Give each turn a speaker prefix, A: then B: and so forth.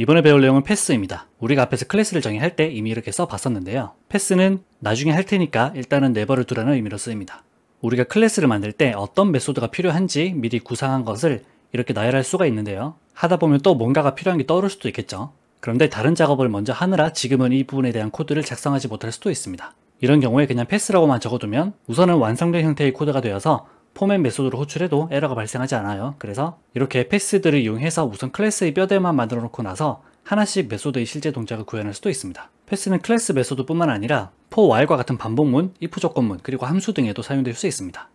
A: 이번에 배울 내용은 패스입니다. 우리가 앞에서 클래스를 정의할 때 이미 이렇게 써봤었는데요. 패스는 나중에 할 테니까 일단은 네버를 두라는 의미로 쓰입니다. 우리가 클래스를 만들 때 어떤 메소드가 필요한지 미리 구상한 것을 이렇게 나열할 수가 있는데요. 하다 보면 또 뭔가가 필요한 게 떠오를 수도 있겠죠. 그런데 다른 작업을 먼저 하느라 지금은 이 부분에 대한 코드를 작성하지 못할 수도 있습니다. 이런 경우에 그냥 패스라고만 적어두면 우선은 완성된 형태의 코드가 되어서 포맷 메소드로 호출해도 에러가 발생하지 않아요. 그래서 이렇게 패스들을 이용해서 우선 클래스의 뼈대만 만들어 놓고 나서 하나씩 메소드의 실제 동작을 구현할 수도 있습니다. 패스는 클래스 메소드뿐만 아니라 포 o r while과 같은 반복문, if 조건문, 그리고 함수 등에도 사용될 수 있습니다.